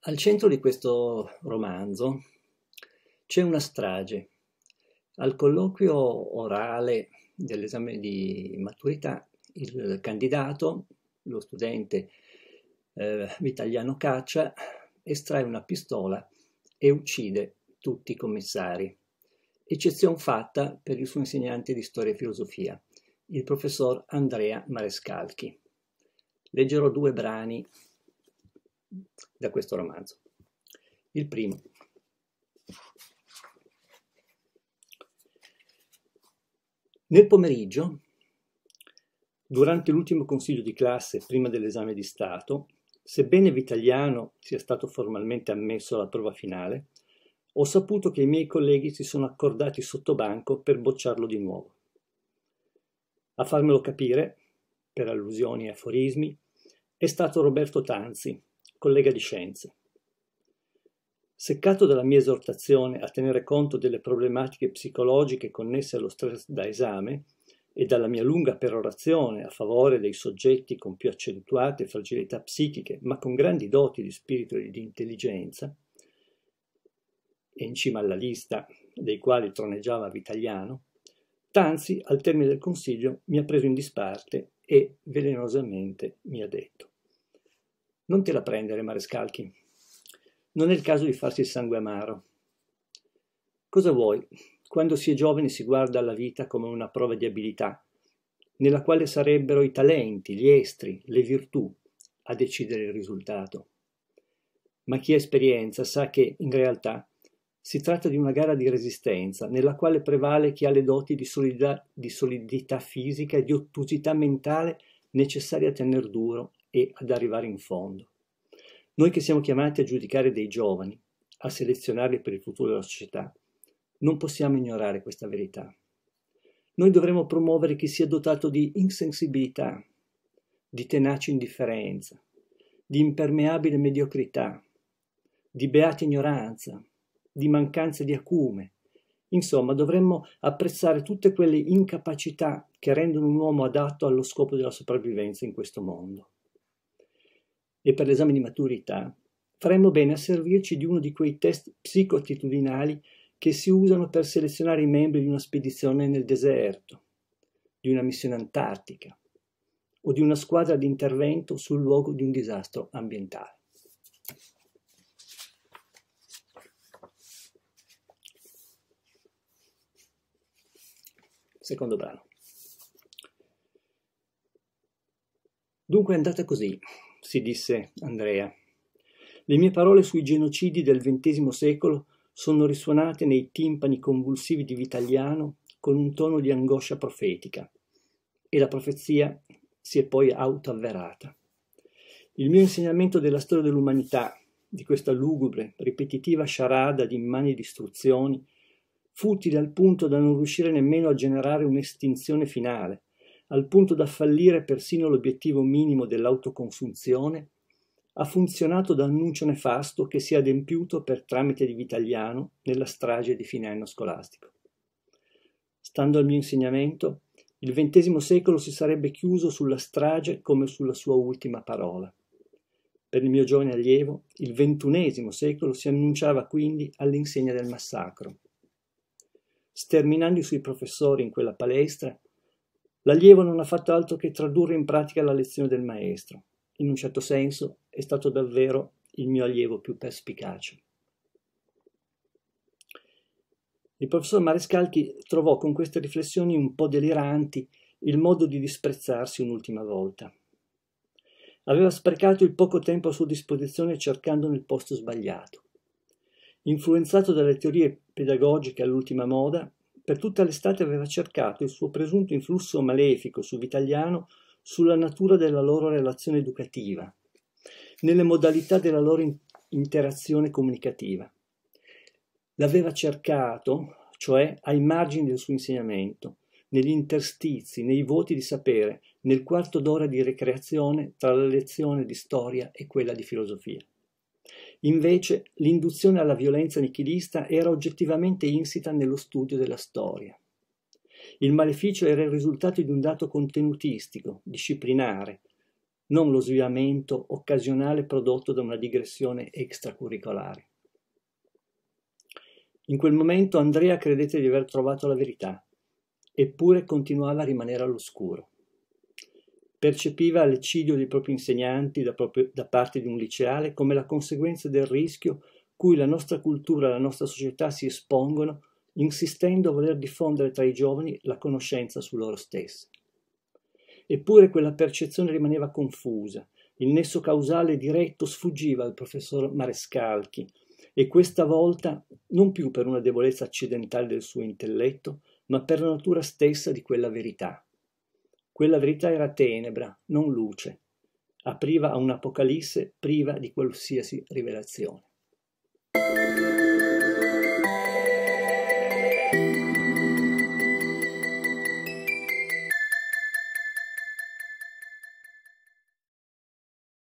Al centro di questo romanzo c'è una strage. Al colloquio orale dell'esame di maturità, il candidato, lo studente eh, Vitaliano Caccia, estrae una pistola e uccide tutti i commissari, eccezione fatta per il suo insegnante di storia e filosofia, il professor Andrea Marescalchi. Leggerò due brani da questo romanzo. Il primo. Nel pomeriggio, durante l'ultimo consiglio di classe prima dell'esame di Stato, sebbene Vitaliano sia stato formalmente ammesso alla prova finale, ho saputo che i miei colleghi si sono accordati sottobanco per bocciarlo di nuovo. A farmelo capire, per allusioni e aforismi, è stato Roberto Tanzi, collega di scienze. Seccato dalla mia esortazione a tenere conto delle problematiche psicologiche connesse allo stress da esame e dalla mia lunga perorazione a favore dei soggetti con più accentuate fragilità psichiche, ma con grandi doti di spirito e di intelligenza, e in cima alla lista dei quali troneggiava Vitaliano, Tanzi, al termine del consiglio, mi ha preso in disparte e velenosamente mi ha detto non te la prendere, marescalchi. Non è il caso di farsi il sangue amaro. Cosa vuoi? Quando si è giovani si guarda alla vita come una prova di abilità, nella quale sarebbero i talenti, gli estri, le virtù a decidere il risultato. Ma chi ha esperienza sa che, in realtà, si tratta di una gara di resistenza, nella quale prevale chi ha le doti di solidità, di solidità fisica e di ottusità mentale necessarie a tenere duro e ad arrivare in fondo. Noi che siamo chiamati a giudicare dei giovani, a selezionarli per il futuro della società, non possiamo ignorare questa verità. Noi dovremmo promuovere chi sia dotato di insensibilità, di tenace indifferenza, di impermeabile mediocrità, di beata ignoranza, di mancanza di acume. Insomma, dovremmo apprezzare tutte quelle incapacità che rendono un uomo adatto allo scopo della sopravvivenza in questo mondo e per l'esame di maturità, faremmo bene a servirci di uno di quei test psicoattitudinali che si usano per selezionare i membri di una spedizione nel deserto, di una missione antartica o di una squadra di intervento sul luogo di un disastro ambientale. Secondo brano. Dunque è andata così si disse Andrea. Le mie parole sui genocidi del XX secolo sono risuonate nei timpani convulsivi di Vitaliano con un tono di angoscia profetica e la profezia si è poi autoavverata. Il mio insegnamento della storia dell'umanità, di questa lugubre, ripetitiva sciarada di immani distruzioni, futile al punto da non riuscire nemmeno a generare un'estinzione finale, al punto da fallire persino l'obiettivo minimo dell'autoconsunzione, ha funzionato da annuncio nefasto che si è adempiuto per tramite di Vitaliano nella strage di fine anno scolastico. Stando al mio insegnamento, il XX secolo si sarebbe chiuso sulla strage come sulla sua ultima parola. Per il mio giovane allievo, il XXI secolo si annunciava quindi all'insegna del massacro. Sterminando i suoi professori in quella palestra, L'allievo non ha fatto altro che tradurre in pratica la lezione del maestro. In un certo senso è stato davvero il mio allievo più perspicace. Il professor Marescalchi trovò con queste riflessioni un po' deliranti il modo di disprezzarsi un'ultima volta. Aveva sprecato il poco tempo a sua disposizione cercando nel posto sbagliato. Influenzato dalle teorie pedagogiche all'ultima moda, per tutta l'estate aveva cercato il suo presunto influsso malefico su Vitaliano sulla natura della loro relazione educativa, nelle modalità della loro interazione comunicativa. L'aveva cercato, cioè, ai margini del suo insegnamento, negli interstizi, nei voti di sapere, nel quarto d'ora di ricreazione tra la lezione di storia e quella di filosofia. Invece, l'induzione alla violenza nichilista era oggettivamente insita nello studio della storia. Il maleficio era il risultato di un dato contenutistico, disciplinare, non lo sviamento occasionale prodotto da una digressione extracurricolare. In quel momento Andrea credette di aver trovato la verità, eppure continuava a rimanere all'oscuro percepiva l'eccidio dei propri insegnanti da, proprio, da parte di un liceale come la conseguenza del rischio cui la nostra cultura e la nostra società si espongono insistendo a voler diffondere tra i giovani la conoscenza su loro stessi. Eppure quella percezione rimaneva confusa, il nesso causale diretto sfuggiva al professor Marescalchi e questa volta non più per una debolezza accidentale del suo intelletto, ma per la natura stessa di quella verità. Quella verità era tenebra, non luce. Apriva a un'apocalisse priva di qualsiasi rivelazione.